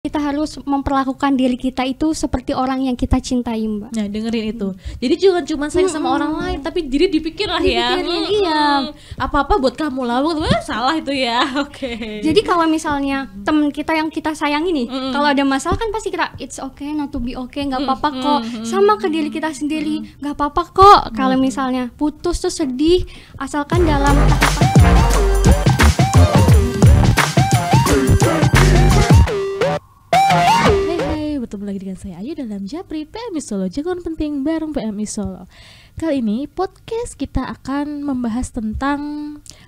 kita harus memperlakukan diri kita itu seperti orang yang kita cintai mbak. Nah dengerin itu, jadi jangan cuma sayang sama orang lain, tapi diri dipikir lah ya. Dipikirin, -hmm. iya. Apa-apa buat kamu lah, buat eh, salah itu ya. Oke. Okay. Jadi kalau misalnya teman kita yang kita sayang ini, mm -hmm. kalau ada masalah kan pasti kita it's okay, not to be okay, nggak apa-apa -hmm. kok. Sama ke diri kita sendiri, nggak mm apa-apa kok. Kalau misalnya putus tuh sedih, asalkan dalam tahapan. Hai betul bertemu lagi dengan saya Ayu dalam Japri PMI Solo Jagoan penting bareng PMI Solo Kali ini podcast kita akan membahas tentang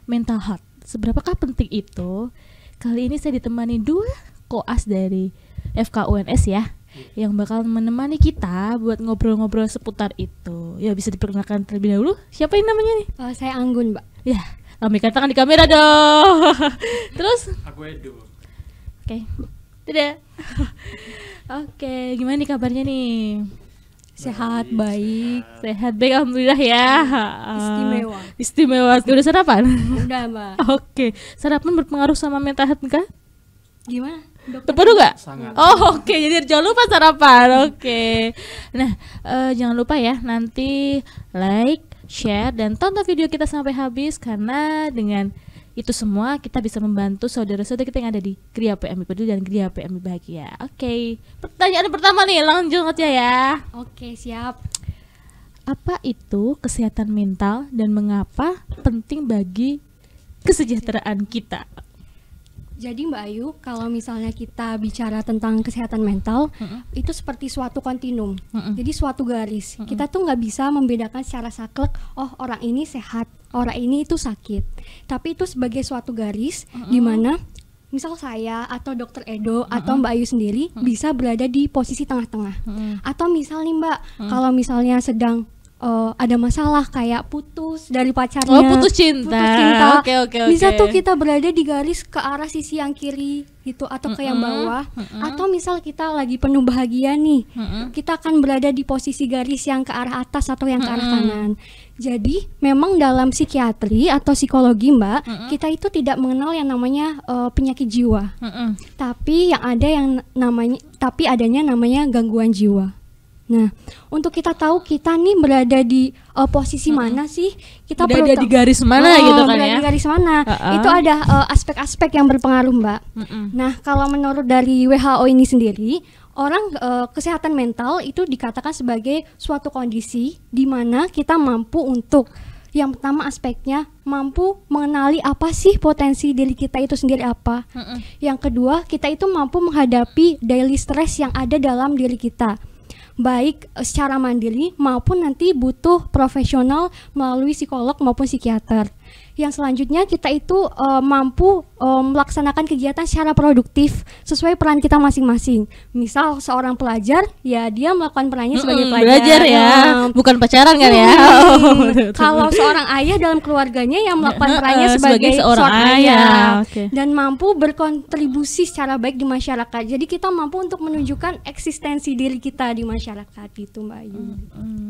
mental health Seberapakah penting itu? Kali ini saya ditemani dua koas dari FKUNS ya yang bakal menemani kita buat ngobrol-ngobrol seputar itu. Ya bisa diperkenalkan terlebih dahulu. Siapa ini namanya nih? Oh, saya Anggun, Mbak. Ya, kami katakan di kamera dong. Terus? Aku Edo. Oke. Oke, okay, gimana nih kabarnya nih? Sehat, baik, baik. sehat, baik, alhamdulillah ya. Istimewa. Istimewa. Udah sarapan? Udah, Mbak. Oke. Okay. Sarapan berpengaruh sama mental health enggak? Gimana? Dokter juga. nggak? Oh oke, okay. jadi jangan lupa sarapan. Oke. Okay. Nah, uh, jangan lupa ya nanti like, share dan tonton video kita sampai habis karena dengan itu semua kita bisa membantu saudara-saudara kita yang ada di Gria PMI Peduli dan Gria PMI Bahagia. Oke, okay. pertanyaan pertama nih langsung aja ya. Oke, okay, siap. Apa itu kesehatan mental dan mengapa penting bagi kesejahteraan kita? Jadi Mbak Ayu, kalau misalnya kita bicara tentang kesehatan mental, mm -hmm. itu seperti suatu kontinum. Mm -hmm. Jadi suatu garis. Mm -hmm. Kita tuh nggak bisa membedakan secara saklek, oh orang ini sehat, orang ini itu sakit tapi itu sebagai suatu garis mm -hmm. di mana misal saya atau dokter Edo mm -hmm. atau Mbak Ayu sendiri mm -hmm. bisa berada di posisi tengah-tengah mm -hmm. atau misalnya Mbak mm -hmm. kalau misalnya sedang uh, ada masalah kayak putus dari pacarnya. Oh, putus cinta. Putus cinta. Oke, oke, oke. Bisa tuh kita berada di garis ke arah sisi yang kiri gitu atau mm -mm, ke yang bawah mm -mm. atau misal kita lagi penuh bahagia nih. Mm -mm. Kita akan berada di posisi garis yang ke arah atas atau yang mm -mm. ke arah kanan. Jadi, memang dalam psikiatri atau psikologi, Mbak, mm -mm. kita itu tidak mengenal yang namanya uh, penyakit jiwa. Mm -mm. Tapi yang ada yang namanya tapi adanya namanya gangguan jiwa. Nah, untuk kita tahu kita nih berada di uh, posisi hmm. mana sih? Kita berada perlu di garis mana oh, gitu kan berada ya? Di garis mana? Uh -uh. Itu ada eh, aspek-aspek uh, yang berpengaruh, Mbak. Uh -uh. Nah, kalau menurut dari WHO ini sendiri, orang uh, kesehatan mental itu dikatakan sebagai suatu kondisi di mana kita mampu untuk yang pertama aspeknya mampu mengenali apa sih potensi diri kita itu sendiri apa. Mm -mm. Yang kedua, kita itu mampu menghadapi daily stress yang ada dalam diri kita baik eh, secara mandiri maupun nanti butuh profesional melalui psikolog maupun psikiater yang selanjutnya kita itu uh, mampu uh, melaksanakan kegiatan secara produktif sesuai peran kita masing-masing. Misal seorang pelajar, ya dia melakukan perannya mm-hmm, pelajar. Belajar ya, um, bukan pacaran kan ya. Oh, kalau seorang ayah dalam keluarganya yang melakukan perannya sebagai, sebagai seorang, seorang ayah, ayah. Okay. dan mampu berkontribusi secara baik di masyarakat. Jadi kita mampu untuk menunjukkan eksistensi diri kita di masyarakat itu, Mbak Ayu. Mm-hmm.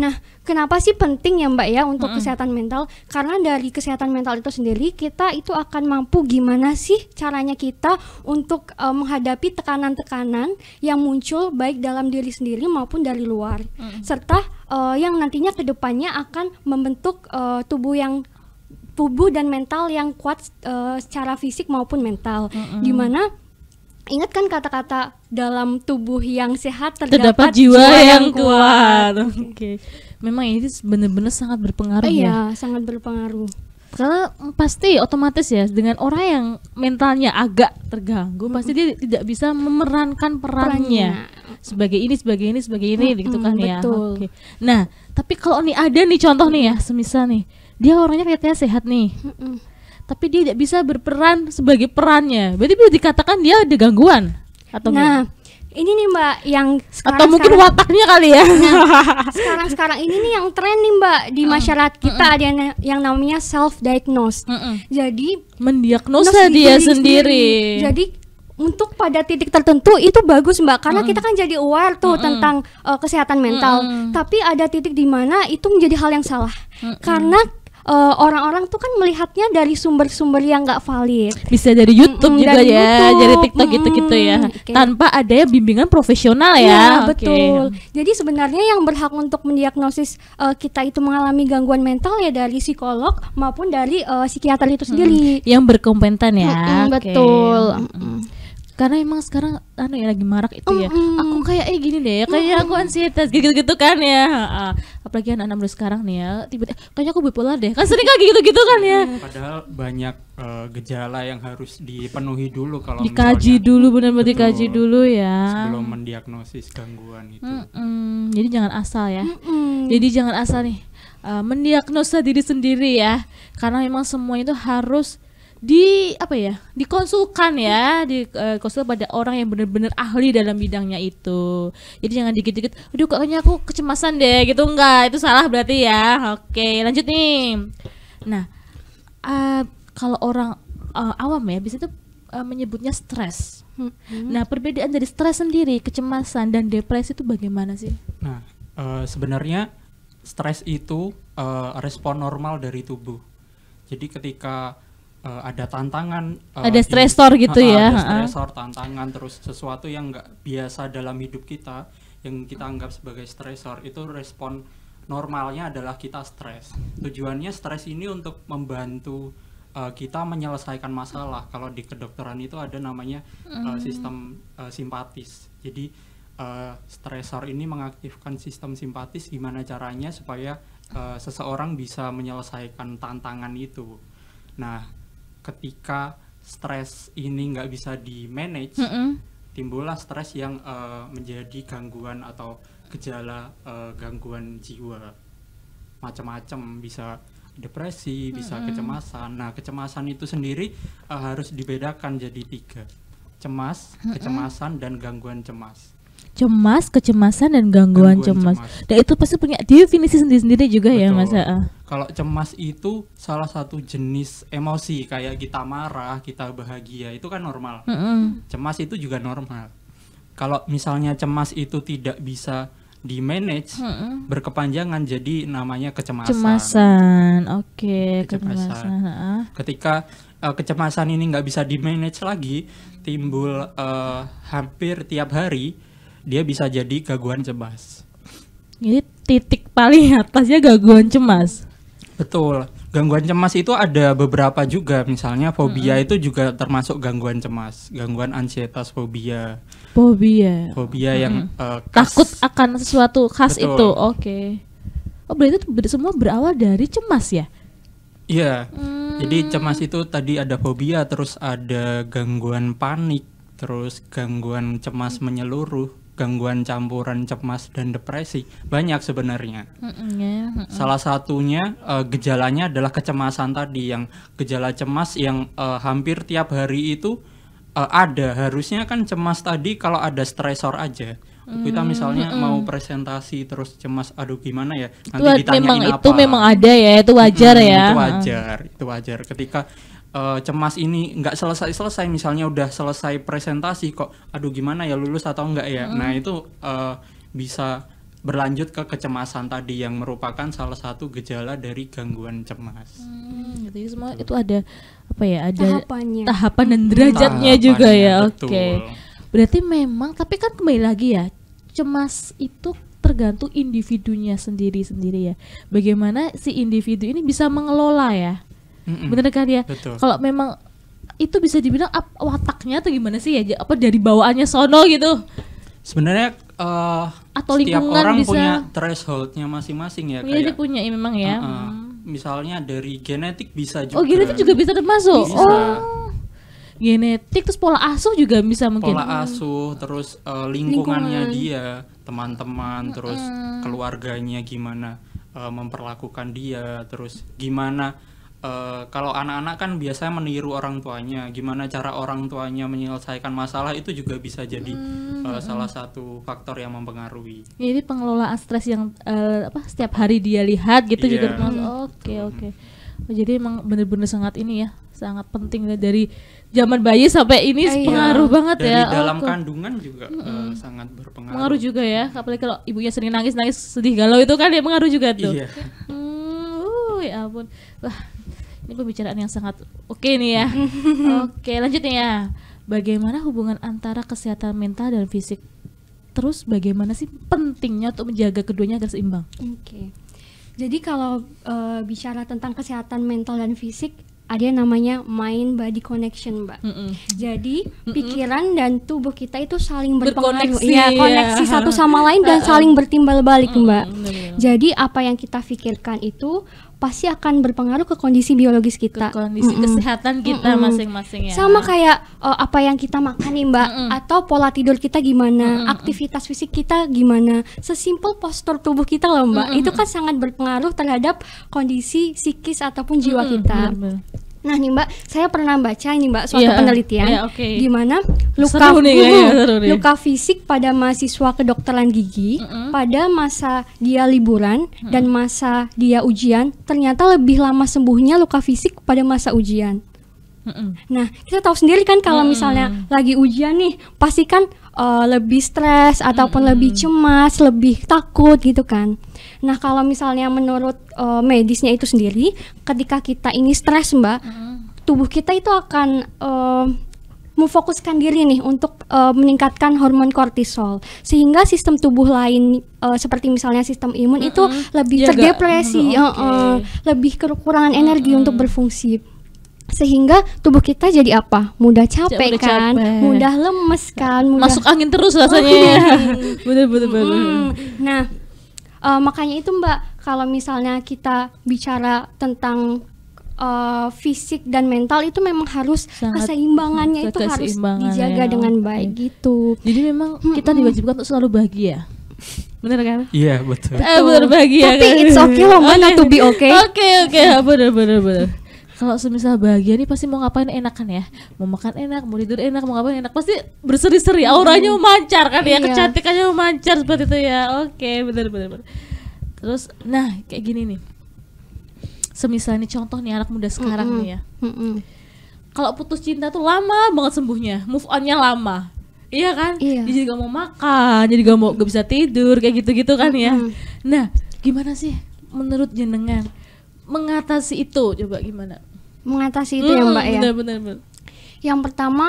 Nah, Kenapa sih penting ya Mbak ya untuk mm -hmm. kesehatan mental? Karena dari kesehatan mental itu sendiri kita itu akan mampu gimana sih caranya kita untuk uh, menghadapi tekanan-tekanan yang muncul baik dalam diri sendiri maupun dari luar. Mm -hmm. Serta uh, yang nantinya kedepannya akan membentuk uh, tubuh yang tubuh dan mental yang kuat uh, secara fisik maupun mental. Mm -hmm. Dimana Ingat kan kata-kata dalam tubuh yang sehat terdapat, terdapat jiwa, jiwa yang, yang kuat. kuat. Oke. Okay. Memang ini benar-benar sangat berpengaruh oh, iya, ya. sangat berpengaruh. Karena pasti otomatis ya dengan orang yang mentalnya agak terganggu pasti dia tidak bisa memerankan perannya, perannya. sebagai ini sebagai ini sebagai ini mm -hmm, gitu kan ya. betul. ya. Oke. Nah, tapi kalau nih ada nih contoh nih ya, semisal nih dia orangnya kelihatannya sehat nih. -hmm tapi dia tidak bisa berperan sebagai perannya. Berarti bisa dikatakan dia ada gangguan atau Nah, gak? ini nih Mbak yang sekarang atau mungkin sekarang, wataknya kali ya. Nah, sekarang-sekarang ini nih yang tren nih Mbak di uh, masyarakat kita uh, uh. ada yang, yang namanya self diagnose. Uh, uh. Jadi mendiagnosa dia sendiri. sendiri. Jadi untuk pada titik tertentu itu bagus mbak karena mm. kita kan jadi aware tuh mm -mm. tentang uh, kesehatan mental mm -mm. tapi ada titik di mana itu menjadi hal yang salah mm -mm. karena Eh, orang-orang uh, tuh kan melihatnya dari sumber-sumber yang gak valid. Bisa dari YouTube mm -mm, juga dari ya, YouTube. dari TikTok gitu-gitu mm -mm, ya. Okay. Tanpa ada bimbingan profesional ya. ya betul. Jadi sebenarnya yang berhak untuk mendiagnosis uh, kita itu mengalami gangguan mental ya dari psikolog maupun dari uh, psikiater itu sendiri. Hmm. Yang berkompeten ya. Mm -mm, okay. Betul. Mm -mm karena emang sekarang anu ya lagi marak itu ya mm -hmm. aku kayak eh gini deh kayak mm -hmm. aku ansietas gitu gitu kan ya apalagi anak-anak muda sekarang nih ya tiba-tiba eh, kayaknya aku bipolar deh kan sering kayak gitu-gitu kan ya hmm, padahal banyak uh, gejala yang harus dipenuhi dulu kalau dikaji misalnya, dulu benar-benar dikaji dulu ya sebelum mendiagnosis gangguan itu mm -mm. jadi jangan asal ya mm -mm. jadi jangan asal nih uh, mendiagnosa diri sendiri ya karena memang semua itu harus di apa ya dikonsulkan ya di uh, pada orang yang benar-benar ahli dalam bidangnya itu jadi jangan dikit-dikit aduh kayaknya aku kecemasan deh gitu enggak itu salah berarti ya oke lanjut nih nah uh, kalau orang uh, awam ya bisa itu uh, menyebutnya stres hmm. nah perbedaan dari stres sendiri kecemasan dan depresi itu bagaimana sih nah uh, sebenarnya stres itu uh, respon normal dari tubuh jadi ketika uh, ada tantangan uh, ada stresor gitu uh, ya ada stresor tantangan terus sesuatu yang nggak biasa dalam hidup kita yang kita anggap sebagai stressor itu respon normalnya adalah kita stres tujuannya stres ini untuk membantu uh, kita menyelesaikan masalah kalau di kedokteran itu ada namanya uh, sistem uh, simpatis jadi uh, stresor ini mengaktifkan sistem simpatis gimana caranya supaya uh, seseorang bisa menyelesaikan tantangan itu nah ketika stres ini nggak bisa di manage mm -hmm. timbullah stres yang uh, menjadi gangguan atau gejala uh, gangguan jiwa macam-macam bisa depresi bisa mm -hmm. kecemasan nah kecemasan itu sendiri uh, harus dibedakan jadi tiga cemas mm -hmm. kecemasan dan gangguan cemas cemas, kecemasan dan gangguan, gangguan cemas. cemas. Dan itu pasti punya definisi sendiri-sendiri juga ya, Betul. ya Mas. Kalau cemas itu salah satu jenis emosi kayak kita marah, kita bahagia itu kan normal. Mm -hmm. Cemas itu juga normal. Kalau misalnya cemas itu tidak bisa di manage mm -hmm. berkepanjangan jadi namanya kecemasan. Cemasan, oke. Okay. Kecemasan. kecemasan. Ketika uh, kecemasan ini nggak bisa di manage lagi, timbul uh, hampir tiap hari dia bisa jadi gangguan cemas. Jadi titik paling atasnya gangguan cemas. Betul. Gangguan cemas itu ada beberapa juga, misalnya fobia mm -hmm. itu juga termasuk gangguan cemas, gangguan ansietas fobia. Fobia. Fobia mm -hmm. yang uh, khas. takut akan sesuatu khas Betul. itu. Oke. Okay. Oh, berarti itu semua berawal dari cemas ya? Iya. Yeah. Mm. Jadi cemas itu tadi ada fobia, terus ada gangguan panik, terus gangguan cemas menyeluruh gangguan campuran cemas dan depresi banyak sebenarnya. Ya, Salah satunya uh, gejalanya adalah kecemasan tadi yang gejala cemas yang uh, hampir tiap hari itu uh, ada. Harusnya kan cemas tadi kalau ada stresor aja. Kita mm, misalnya mm mau presentasi terus cemas aduh gimana ya nanti itu ditanyain memang apa. itu memang ada ya, itu wajar ya. Itu wajar, itu wajar. Ketika uh, cemas ini nggak selesai selesai misalnya udah selesai presentasi kok aduh gimana ya lulus atau enggak ya hmm. nah itu uh, bisa berlanjut ke kecemasan tadi yang merupakan salah satu gejala dari gangguan cemas. Hmm, gitu. semua itu ada apa ya ada tahapannya tahapan dan derajatnya tahapannya, juga ya. Oke. Okay. Berarti memang tapi kan kembali lagi ya cemas itu tergantung individunya sendiri-sendiri ya. Bagaimana si individu ini bisa mengelola ya Mm-mm. bener kan ya kalau memang itu bisa dibilang wataknya atau gimana sih ya apa dari bawaannya sono gitu sebenarnya uh, atau setiap orang bisa, punya thresholdnya masing-masing ya iya, kayak punya ya, memang ya uh-uh. misalnya dari genetik bisa oh, juga oh genetik juga bisa termasuk bisa. oh genetik terus pola asuh juga bisa mungkin pola asuh terus uh, lingkungannya Lingkungan. dia teman-teman terus keluarganya gimana uh, memperlakukan dia terus gimana Eh, kalau anak-anak kan biasanya meniru orang tuanya, gimana cara orang tuanya menyelesaikan masalah itu juga bisa jadi hmm. uh, salah satu faktor yang mempengaruhi. Iya, jadi pengelolaan stres yang uh, apa setiap hari dia lihat gitu yeah. juga iya. termasuk. Hmm. Oke okay, hmm. oke. Okay. Oh, jadi emang benar bener sangat ini ya, sangat penting dari zaman bayi sampai ini Ayah. pengaruh banget dari ya. dalam oh, kandungan juga mm -mm. Uh, sangat berpengaruh. Pengaruh juga ya, apalagi kalau ibunya sering nangis-nangis sedih galau itu kan ya pengaruh juga tuh. Yeah. Hmm ya ampun wah ini pembicaraan yang sangat oke okay nih ya oke okay, lanjut nih ya bagaimana hubungan antara kesehatan mental dan fisik terus bagaimana sih pentingnya untuk menjaga keduanya agar seimbang oke okay. jadi kalau uh, bicara tentang kesehatan mental dan fisik ada yang namanya mind body connection mbak. Mm -mm. Jadi mm -mm. pikiran dan tubuh kita itu saling berpengaruh, ya koneksi ya. satu sama lain dan saling bertimbal balik mbak. Mm -mm. Jadi apa yang kita pikirkan itu pasti akan berpengaruh ke kondisi biologis kita, ke kondisi mm -mm. kesehatan kita masing-masing mm -mm. ya. Sama kayak uh, apa yang kita makan nih Mbak, mm -mm. atau pola tidur kita gimana, mm -mm. aktivitas fisik kita gimana, sesimpel postur tubuh kita loh Mbak, mm -mm. itu kan sangat berpengaruh terhadap kondisi psikis ataupun jiwa mm -mm. kita. Mm -mm. Nah nih Mbak, saya pernah baca ini Mbak suatu yeah, penelitian yeah, okay. di mana luka uh, ya, seru luka fisik pada mahasiswa kedokteran gigi mm -hmm. pada masa dia liburan mm -hmm. dan masa dia ujian ternyata lebih lama sembuhnya luka fisik pada masa ujian. Mm-mm. Nah, kita tahu sendiri kan kalau mm. misalnya lagi ujian nih, pasti kan uh, lebih stres ataupun Mm-mm. lebih cemas, lebih takut gitu kan. Nah, kalau misalnya menurut uh, medisnya itu sendiri, ketika kita ini stres, Mbak, hmm. tubuh kita itu akan uh, memfokuskan diri nih untuk uh, meningkatkan hormon kortisol sehingga sistem tubuh lain uh, seperti misalnya sistem imun -hmm. itu lebih Jaga. Iya, terdepresi -hmm, okay. uh, uh, lebih kekurangan -hmm. energi untuk berfungsi sehingga tubuh kita jadi apa mudah capek mudah kan capek. mudah lemes kan mudah... masuk angin terus rasanya bener bener nah uh, makanya itu Mbak kalau misalnya kita bicara tentang uh, fisik dan mental itu memang harus Sangat keseimbangannya itu harus dijaga ya, dengan baik okay. gitu. Jadi memang hmm, kita diwajibkan hmm. untuk selalu bahagia. benar kan? Iya yeah, betul. Eh, betul. bahagia. Tapi kan? it's okay loh, mana okay. Oh, to iya. be okay. Oke oke, okay. benar benar kalau semisal bahagia nih pasti mau ngapain enak kan ya mau makan enak mau tidur enak mau ngapain enak pasti berseri-seri auranya hmm. memancar kan ya iya. kecantikannya memancar seperti itu ya oke okay, benar-benar terus nah kayak gini nih semisal nih contoh nih anak muda sekarang mm -hmm. nih ya kalau putus cinta tuh lama banget sembuhnya move onnya lama iya kan iya. jadi gak mau makan jadi gak mau gak bisa tidur kayak gitu gitu kan ya mm -hmm. nah gimana sih menurut jenengan mengatasi itu coba gimana mengatasi itu hmm, ya mbak ya benar, benar, yang pertama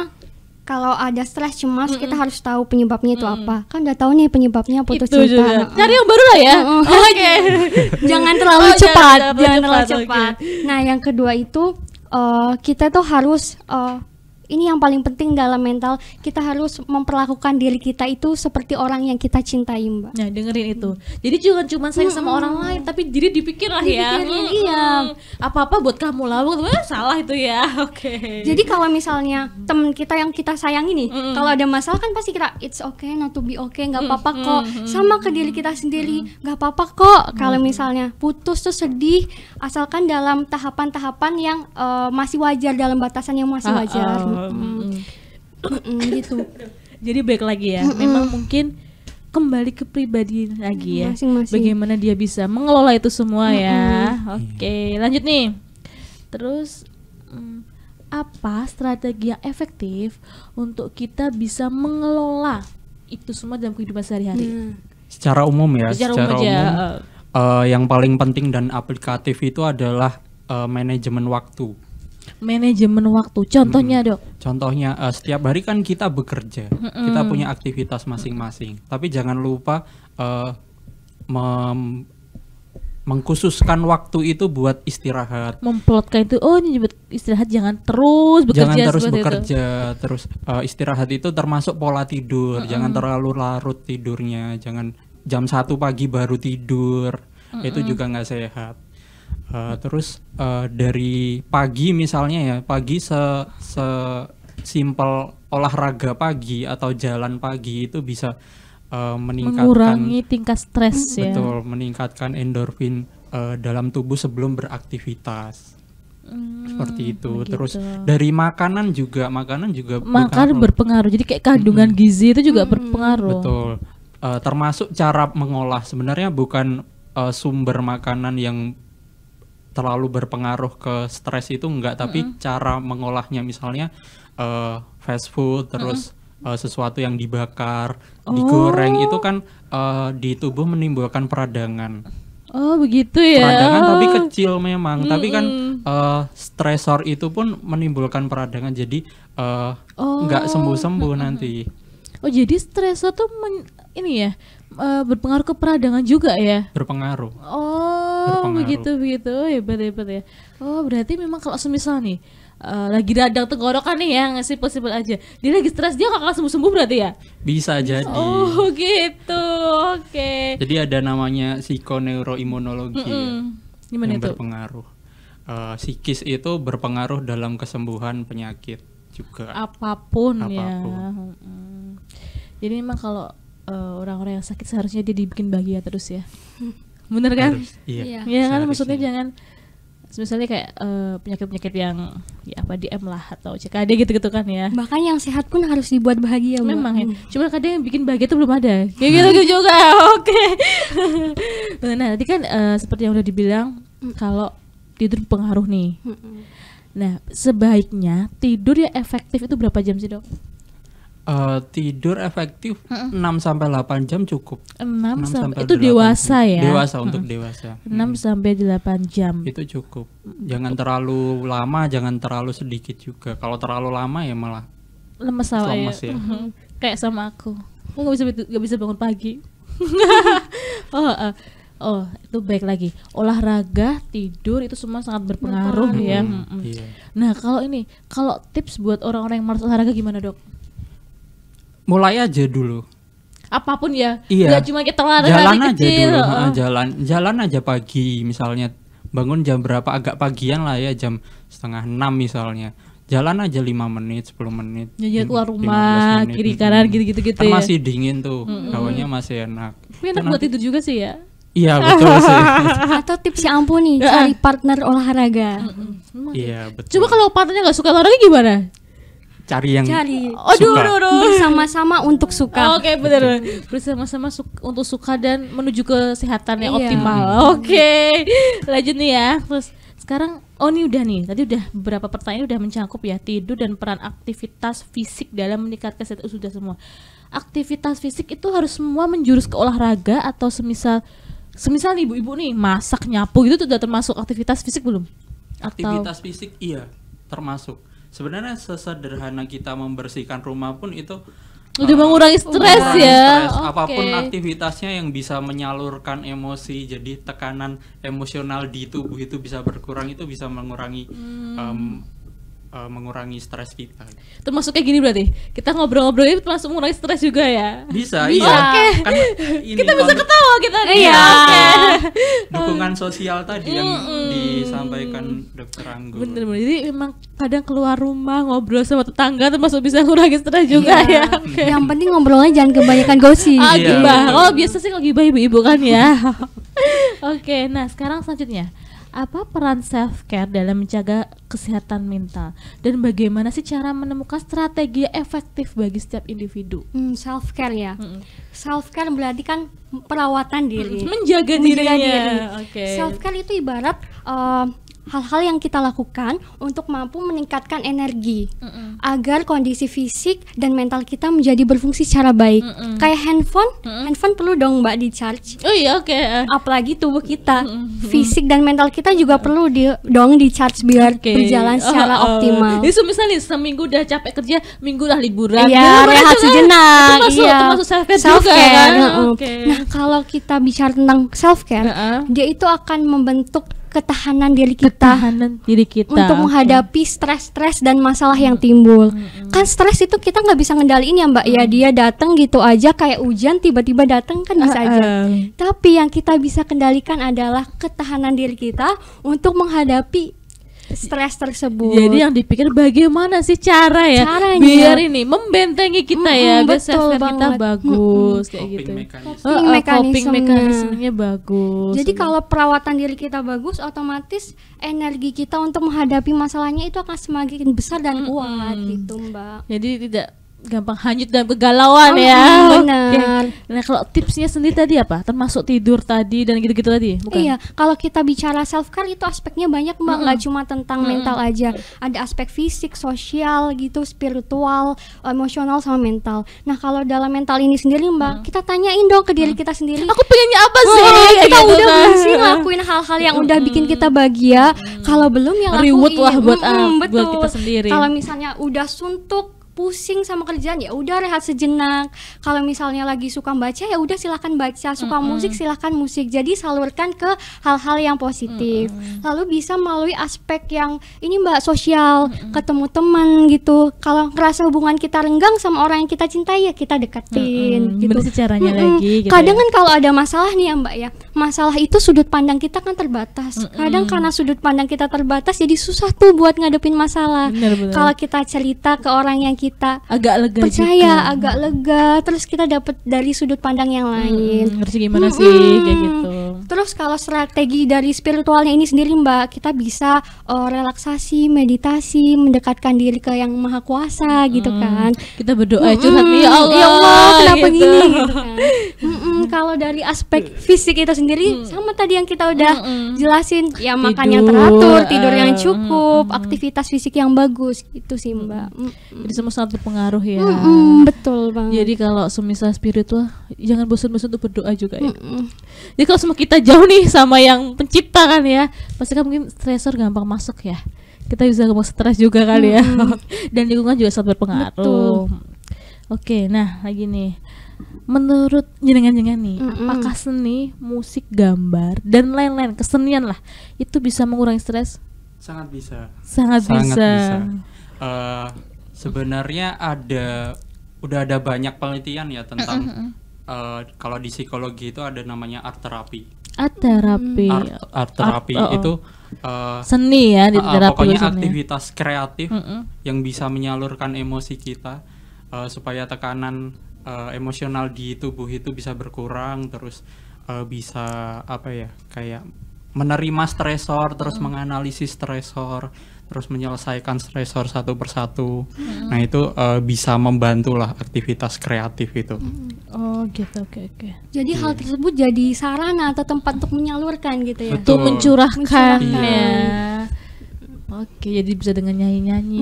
kalau ada stres cemas mm kita harus tahu penyebabnya itu mm apa kan udah tahu nih penyebabnya putus itu cinta juga. cari yang baru lah ya -mm. oke okay. jangan terlalu oh, cepat jangan, jangan terlalu cepat, cepat. Okay. nah yang kedua itu uh, kita tuh harus uh, ini yang paling penting dalam mental kita harus memperlakukan diri kita itu seperti orang yang kita cintai mbak nah dengerin itu jadi jangan cuma sayang -hmm. sama orang lain tapi diri dipikir lah ya mm -hmm. iya apa apa buat kamu lah eh, salah itu ya oke okay. jadi kalau misalnya teman kita yang kita sayangi nih, mm -hmm. kalau ada masalah kan pasti kita it's okay not to be okay nggak apa-apa -hmm. kok sama ke diri kita sendiri nggak apa-apa kok kalau misalnya putus tuh sedih asalkan dalam tahapan-tahapan yang uh, masih wajar dalam batasan yang masih ah, wajar uh Mm-mm, gitu jadi baik lagi ya Mm-mm. memang mungkin kembali ke pribadi lagi ya Masing-masing. bagaimana dia bisa mengelola itu semua ya. Mm-mm. ya oke lanjut nih terus mm, apa strategi yang efektif untuk kita bisa mengelola itu semua dalam kehidupan sehari-hari mm. secara umum ya secara, secara umum, aja, umum uh, yang paling penting dan aplikatif itu adalah uh, manajemen waktu manajemen waktu. Contohnya hmm. dok? Contohnya uh, setiap hari kan kita bekerja, hmm. kita punya aktivitas masing-masing. Tapi jangan lupa uh, mem mengkhususkan waktu itu buat istirahat. Memplotkan itu, oh ini istirahat jangan terus bekerja. Jangan terus bekerja, itu. terus uh, istirahat itu termasuk pola tidur, -hmm. jangan terlalu larut tidurnya, jangan jam satu pagi baru tidur, -hmm. itu juga nggak sehat. Uh, Terus uh, dari pagi misalnya ya pagi se se simple olahraga pagi atau jalan pagi itu bisa uh, meningkatkan mengurangi tingkat stres betul, ya. Betul, meningkatkan endorfin uh, dalam tubuh sebelum beraktivitas. Hmm, seperti itu. gitu. Terus dari makanan juga, makanan juga makan berpengaruh. berpengaruh. Jadi kayak kandungan hmm. gizi itu juga hmm. berpengaruh. Betul. Uh, termasuk cara mengolah sebenarnya bukan uh, sumber makanan yang terlalu berpengaruh ke stres itu enggak tapi mm -hmm. cara mengolahnya misalnya uh, fast food terus mm -hmm. Uh, sesuatu yang dibakar, oh. digoreng itu kan uh, di tubuh menimbulkan peradangan. Oh begitu ya. Peradangan tapi oh. kecil memang, mm -hmm. tapi kan uh, stresor itu pun menimbulkan peradangan, jadi nggak uh, oh. sembuh-sembuh mm -hmm. nanti. Oh jadi stresor tuh ini ya uh, berpengaruh ke peradangan juga ya? Berpengaruh. Oh, begitu begitu hebat hebat ya. Oh, berarti memang kalau semisal nih uh, lagi radang tenggorokan nih ya, ngasih possible aja. Dia lagi stres dia kakak sembuh sembuh berarti ya? Bisa jadi. Oh, gitu. Oke. Okay. Jadi ada namanya psikoneuroimunologi. Mm -mm. yang itu? berpengaruh. Uh, psikis itu berpengaruh dalam kesembuhan penyakit juga. Apapun, ya. Apapun. ya. Hmm. Jadi memang kalau orang eh, orang-orang yang sakit seharusnya dia dibikin bahagia terus ya bener kan Harus, iya ya kan maksudnya jangan misalnya kayak eh, penyakit-penyakit uh, yang ya apa DM lah atau CKD gitu-gitu kan ya bahkan yang sehat pun harus dibuat bahagia memang ya hmm. cuma kadang yang bikin bahagia itu belum ada kayak gitu, gitu juga oke okay. nah nanti kan uh, seperti yang udah dibilang mm. kalau tidur pengaruh nih mm nah sebaiknya tidur yang efektif itu berapa jam sih dok Uh, tidur efektif enam sampai delapan jam cukup. enam 6 sampai itu dewasa jam. ya. Dewasa hmm. untuk dewasa. enam hmm. sampai delapan jam. Itu cukup. Jangan terlalu lama, jangan terlalu sedikit juga. Kalau terlalu lama ya malah lemes awal ya. ya. Kayak sama aku. Aku nggak bisa nggak bisa bangun pagi. oh, uh. Oh, itu baik lagi. Olahraga, tidur itu semua sangat berpengaruh, ya. Hmm, hmm. Iya. Nah, kalau ini, kalau tips buat orang-orang yang malas olahraga gimana, Dok? mulai aja dulu apapun ya iya. nggak cuma kita lari jalan lari aja kecil. dulu uh. jalan jalan aja pagi misalnya bangun jam berapa agak pagian lah ya jam setengah enam misalnya jalan aja lima menit sepuluh menit ya, ya keluar rumah menit, kiri kanan gitu gitu gitu kan ya. masih dingin tuh mm -hmm. hawanya masih enak tapi enak buat itu juga sih ya Iya betul sih. Atau tips yang ampun nih cari partner olahraga. Iya gitu. betul. Coba kalau partnernya nggak suka olahraga gimana? cari yang cari. Aduh, suka. Aduh, aduh, Bersama-sama untuk suka. Oh, oke, okay, benar. Bersama-sama su untuk suka dan menuju kesehatan yang iya. optimal. Hmm. Oke. Okay. Lanjut nih ya. Terus sekarang oh ini udah nih. Tadi udah beberapa pertanyaan udah mencakup ya tidur dan peran aktivitas fisik dalam meningkatkan kesehatan sudah semua. Aktivitas fisik itu harus semua menjurus ke olahraga atau semisal semisal ibu-ibu nih masak nyapu itu sudah termasuk aktivitas fisik belum? Aktivitas atau... fisik iya termasuk sebenarnya sesederhana kita membersihkan rumah pun itu udah eh, mengurangi stres ya stress. Okay. apapun aktivitasnya yang bisa menyalurkan emosi jadi tekanan emosional di tubuh itu bisa berkurang itu bisa mengurangi hmm. um, uh, mengurangi stres kita. Termasuk kayak gini berarti kita ngobrol-ngobrol itu termasuk mengurangi stres juga ya? Bisa, bisa. iya. Oke. Okay. Kan kita bisa ketawa kita Iya. Iya. Okay. Dukungan sosial tadi yang mm disampaikan dokter Anggun. Bener bener. Jadi memang kadang keluar rumah ngobrol sama tetangga termasuk bisa mengurangi stres juga iya. ya. Okay. Yang penting ngobrolnya jangan kebanyakan gosip. Ah, iya, gibah. Oh, biasa sih kalau gibah ibu-ibu kan ya. Oke, okay, nah sekarang selanjutnya apa peran self care dalam menjaga kesehatan mental dan bagaimana sih cara menemukan strategi efektif bagi setiap individu? Hmm, self care ya. Hmm. Self care berarti kan perawatan diri, menjaga, menjaga dirinya. diri. Okay. Self care itu ibarat uh, hal-hal yang kita lakukan untuk mampu meningkatkan energi mm -mm. agar kondisi fisik dan mental kita menjadi berfungsi secara baik. Mm -mm. Kayak handphone, mm -mm. handphone perlu dong Mbak di charge. Oh iya oke. Okay. Ya. Apalagi tubuh kita, mm -mm. fisik dan mental kita juga perlu di dong di charge biar okay. berjalan oh, secara oh, oh. optimal. Jadi misalnya seminggu udah capek kerja, minggu lah liburan. Iya, ya, rehat sejenak. Itu masuk, iya. self care, self juga kan. Okay. Nah, kalau kita bicara tentang self care, uh -uh. dia itu akan membentuk ketahanan diri kita ketahanan diri kita untuk menghadapi stres-stres dan masalah yang timbul hmm. kan stres itu kita nggak bisa ngendaliin ya mbak ya dia datang gitu aja kayak hujan tiba-tiba datang kan bisa aja tapi yang kita bisa kendalikan adalah ketahanan diri kita untuk menghadapi stres tersebut. Jadi yang dipikir bagaimana sih cara ya Caranya. biar ini membentengi kita mm -hmm, ya biar self kita bagus mm -hmm. kayak coping gitu. Mekanisme. Coping, mekanisme. mekanismenya bagus. Jadi kalau perawatan diri kita bagus otomatis energi kita untuk menghadapi masalahnya itu akan semakin besar dan kuat mm -hmm. gitu, Mbak. Jadi tidak gampang hanyut dan kegalauan oh, ya. Benar. Okay. Nah, kalau tipsnya sendiri tadi apa? Termasuk tidur tadi dan gitu-gitu tadi, bukan? Iya, kalau kita bicara self care itu aspeknya banyak Mbak, nggak mm-hmm. cuma tentang mm-hmm. mental aja. Ada aspek fisik, sosial gitu, spiritual, emosional sama mental. Nah, kalau dalam mental ini sendiri Mbak, mm-hmm. kita tanyain dong ke diri mm. kita sendiri. Aku pengennya apa sih? Oh, oh kita gitu udah kan? sih ngelakuin hal-hal yang udah bikin kita bahagia. Kalau belum ya lakuin. Reward lah buat, mm buat kita sendiri. Kalau misalnya udah suntuk pusing sama kerjaan ya udah rehat sejenak kalau misalnya lagi suka baca ya udah silahkan baca suka mm -hmm. musik silahkan musik jadi salurkan ke hal-hal yang positif mm -hmm. lalu bisa melalui aspek yang ini mbak sosial mm -hmm. ketemu teman gitu kalau ngerasa hubungan kita renggang sama orang yang kita cintai ya kita deketin mm -hmm. gitu caranya mm -hmm. lagi gitu kadang ya? kan kalau ada masalah nih ya mbak ya masalah itu sudut pandang kita kan terbatas. Mm -hmm. Kadang karena sudut pandang kita terbatas jadi susah tuh buat ngadepin masalah. Kalau kita cerita ke orang yang kita agak lega percaya, juga. agak lega, terus kita dapat dari sudut pandang yang lain. Hmm, gimana hmm, sih kayak gitu. Terus kalau strategi dari spiritualnya ini sendiri Mbak, kita bisa uh, relaksasi, meditasi, mendekatkan diri ke yang Maha Kuasa hmm. gitu kan. Kita berdoa mm hmm, ya Allah. Ya Allah, kenapa gitu. gini gitu kan. Hmm, kalau dari aspek fisik itu sendiri hmm. sama tadi yang kita udah hmm. hmm. jelasin, ya tidur, makan yang teratur, tidur yang eh, cukup, hmm. aktivitas fisik yang bagus itu sih hmm. Mbak. Hmm. Jadi semua sangat pengaruh ya. Hmm, hmm betul bang. Jadi kalau semisal spiritual, jangan bosan-bosan untuk berdoa juga ya. Hmm. Jadi kalau semua kita jauh nih sama yang pencipta kan ya, pasti kan mungkin stressor gampang masuk ya kita bisa ngomong stres juga kali ya dan lingkungan juga sangat berpengaruh Betul. oke nah lagi nih menurut jenengan-jenengan nih, mm -hmm. apakah seni, musik, gambar dan lain-lain kesenian lah itu bisa mengurangi stres? Sangat bisa. Sangat, Sangat bisa. Uh, sebenarnya ada udah ada banyak penelitian ya tentang mm -hmm. Uh, kalau di psikologi itu ada namanya art terapi. Art terapi. Art, art terapi art, oh, oh. itu uh, seni ya di terapi. pokoknya seni. aktivitas kreatif mm -hmm. yang bisa menyalurkan emosi kita uh, supaya tekanan uh, emosional di tubuh itu bisa berkurang terus uh, bisa apa ya kayak menerima stresor terus hmm. menganalisis stresor terus menyelesaikan stresor satu persatu hmm. nah itu uh, bisa membantulah aktivitas kreatif itu hmm. oh gitu oke okay, oke okay. jadi yeah. hal hmm. tersebut jadi sarana atau tempat untuk menyalurkan gitu ya itu mencurahkan, mencurahkan. Iya. Ya. Oke, jadi bisa dengan nyanyi-nyanyi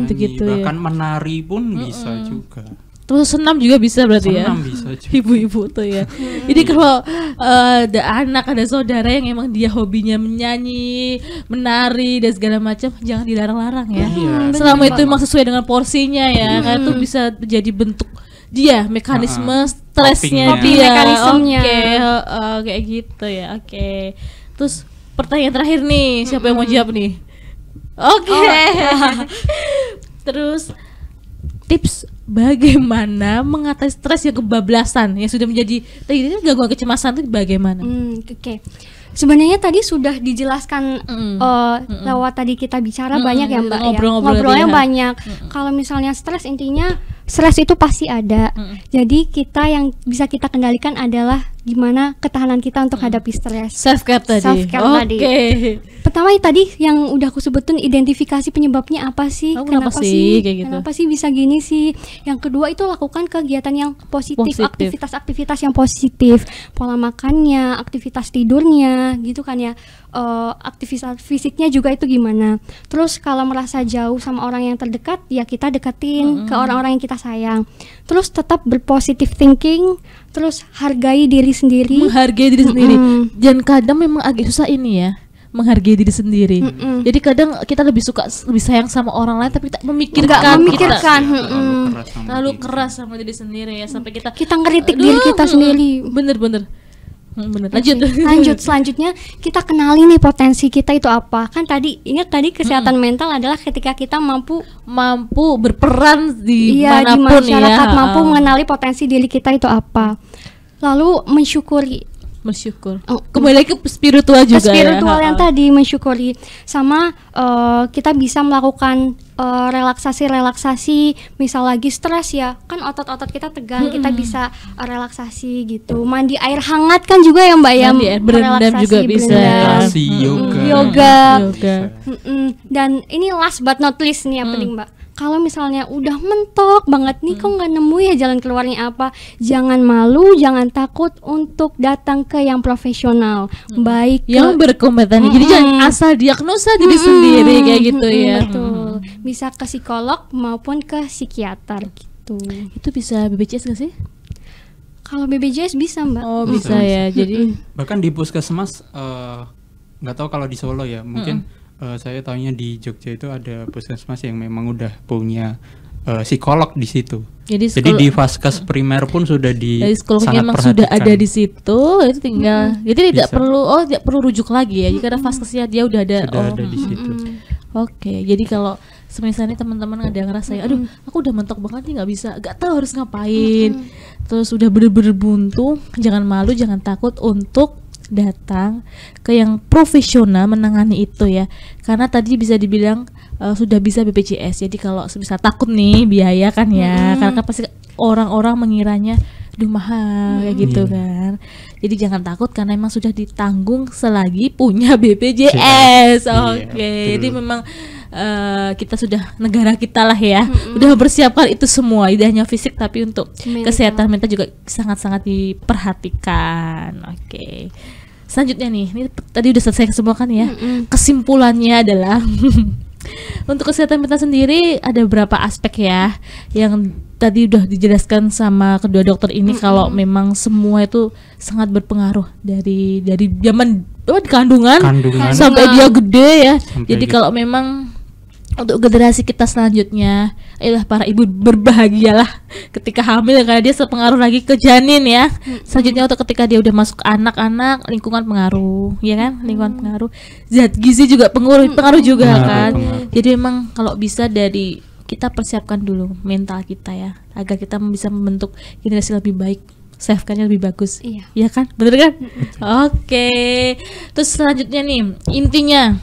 gitu-gitu -nyanyi, mm -mm. ya. Bahkan menari pun mm bisa juga terus senam juga bisa berarti ya. senam ya bisa juga. ibu-ibu tuh ya hmm. jadi kalau uh, ada anak ada saudara yang emang dia hobinya menyanyi menari dan segala macam jangan dilarang-larang ya iya, hmm, selama itu emang sesuai dengan porsinya ya hmm. karena itu bisa jadi bentuk dia mekanisme uh, stresnya dia mekanismenya oke okay, uh, kayak gitu ya oke okay. terus pertanyaan terakhir nih siapa -hmm. yang mau hmm. jawab nih oke okay. oh. terus tips bagaimana mengatasi stres yang kebablasan yang sudah menjadi tadi itu kan gangguan kecemasan itu bagaimana? Hmm, oke. Okay. Sebenarnya tadi sudah dijelaskan mm. Uh, mm. tadi kita bicara mm. banyak ya Mbak ngobrol, ya. Ngobrol, ngobrolnya ya. banyak. Mm. Kalau misalnya stres intinya stres itu pasti ada. Mm. Jadi kita yang bisa kita kendalikan adalah gimana ketahanan kita untuk mm. hadapi stres. Self care tadi. Self care okay. tadi. Pertama ya, tadi yang udah aku sebutin identifikasi penyebabnya apa sih? Oh, kenapa, kenapa sih? Kayak gitu. Kenapa sih bisa gini sih? Yang kedua itu lakukan kegiatan yang positif, aktivitas-aktivitas yang positif, pola makannya, aktivitas tidurnya, gitu kan ya. Uh, aktivitas fisiknya juga itu gimana? Terus kalau merasa jauh sama orang yang terdekat, ya kita deketin mm. ke orang-orang yang kita sayang terus tetap berpositif thinking terus hargai diri sendiri menghargai diri mm -mm. sendiri dan kadang memang agak susah ini ya menghargai diri sendiri. Mm hmm Jadi kadang kita lebih suka lebih sayang sama orang lain tapi tak memikirkan Nggak memikirkan kita, iya, mm keras lalu keras sama diri sendiri ya sampai kita kita ngeritik aduh, diri kita sendiri. Bener-bener. Hmm, bener. Lanjut. Lanjut selanjutnya kita kenali nih potensi kita itu apa. Kan tadi ingat tadi kesehatan hmm. mental adalah ketika kita mampu mampu berperan di iya, manapun di ya. masyarakat ya. mampu mengenali potensi diri kita itu apa. Lalu mensyukuri mensyukur. Oh, kembali lagi ke spiritual juga ya. Spiritual ya? yang tadi mensyukuri sama uh, kita bisa melakukan relaksasi eh, relaksasi-relaksasi, misal lagi stres ya, kan otot-otot kita tegang, hmm. kita bisa eh, relaksasi gitu. Mandi air hangat kan juga ya Mbak ya. Mandi berendam juga bisa. Ya. Relaksasi, kan. yoga. Yoga. yoga. Dan ini last but not least nih yang hmm. penting Mbak kalau misalnya udah mentok banget nih kau kok hmm. nggak nemu ya jalan keluarnya apa jangan malu jangan takut untuk datang ke yang profesional hmm. baik yang ke... berkompeten hmm. jadi jangan asal diagnosa hmm. diri sendiri kayak gitu hmm. ya betul hmm. bisa ke psikolog maupun ke psikiater gitu itu bisa BBJS nggak sih kalau BBJS bisa mbak oh bisa bisa ya jadi bahkan di puskesmas eh, nggak uh, tahu kalau di Solo ya mungkin -hmm uh, saya tahunya di Jogja itu ada puskesmas yang memang udah punya uh, psikolog di situ. Jadi, Jadi di vaskes primer pun sudah di Jadi psikolognya memang perhatikan. sudah ada di situ, itu tinggal. Hmm, jadi bisa. tidak perlu oh tidak perlu rujuk lagi ya. jika karena vaskesnya dia udah ada. Sudah oh, ada di situ. Hmm, Oke, okay. jadi kalau semisalnya teman-teman ada yang ngerasa aduh, aku udah mentok banget nih nggak bisa, nggak tahu harus ngapain, terus udah bener-bener buntu, jangan malu, jangan takut untuk datang ke yang profesional menangani itu ya karena tadi bisa dibilang uh, sudah bisa BPJS jadi kalau bisa takut nih biaya kan ya hmm. karena kan pasti orang-orang mengiranya duh mahal hmm. kayak gitu yeah. kan jadi jangan takut karena emang sudah ditanggung selagi punya BPJS oke okay. Iya, yeah, jadi memang Uh, kita sudah negara kita lah ya mm -hmm. udah bersiapkan itu semua tidak hanya fisik tapi untuk mental. kesehatan mental juga sangat-sangat diperhatikan oke okay selanjutnya nih ini tadi udah selesai semua kan ya mm-hmm. kesimpulannya adalah untuk kesehatan mental sendiri ada berapa aspek ya yang tadi udah dijelaskan sama kedua dokter ini mm-hmm. kalau memang semua itu sangat berpengaruh dari dari zaman oh, kandungan, kandungan sampai dia gede ya sampai jadi kalau memang untuk generasi kita selanjutnya ialah para ibu berbahagialah ketika hamil karena dia sepengaruh lagi ke janin ya selanjutnya untuk ketika dia udah masuk anak-anak lingkungan pengaruh ya kan lingkungan pengaruh zat gizi juga pengaruh pengaruh juga pengaruh, kan pengaruh. jadi memang kalau bisa dari kita persiapkan dulu mental kita ya agar kita bisa membentuk generasi lebih baik safekannya lebih bagus iya ya kan bener kan oke okay. terus selanjutnya nih intinya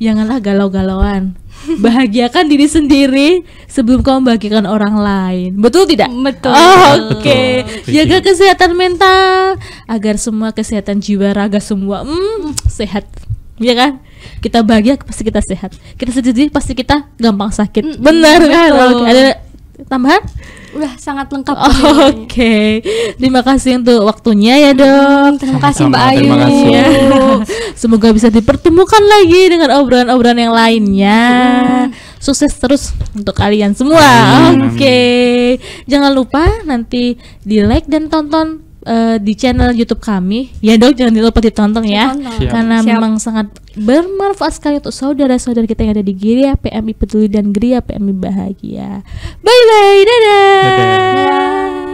janganlah galau-galauan bahagiakan diri sendiri sebelum kau membahagiakan orang lain. Betul tidak? Betul. Oh, Oke. Okay. Jaga kesehatan mental agar semua kesehatan jiwa raga semua mm, sehat. Ya kan? Kita bahagia pasti kita sehat. Kita sedih pasti kita gampang sakit. Mm, Benar kan? Ada tambahan? udah sangat lengkap. Oh, oke, okay. terima kasih untuk waktunya ya dong. Hmm, terima kasih Mbak Ayu. Terima kasih. Ya. Semoga bisa dipertemukan lagi dengan obrolan-obrolan yang lainnya. Hmm. Sukses terus untuk kalian semua. Oke, okay. jangan lupa nanti di like dan tonton uh, di channel YouTube kami. Ya dok jangan lupa ditonton ya. Siap. Karena Siap. memang sangat bermanfaat sekali untuk saudara-saudara kita yang ada di Giria PMI Peduli dan Giria PMI Bahagia. Bye bye. Dadah. dadah. dadah.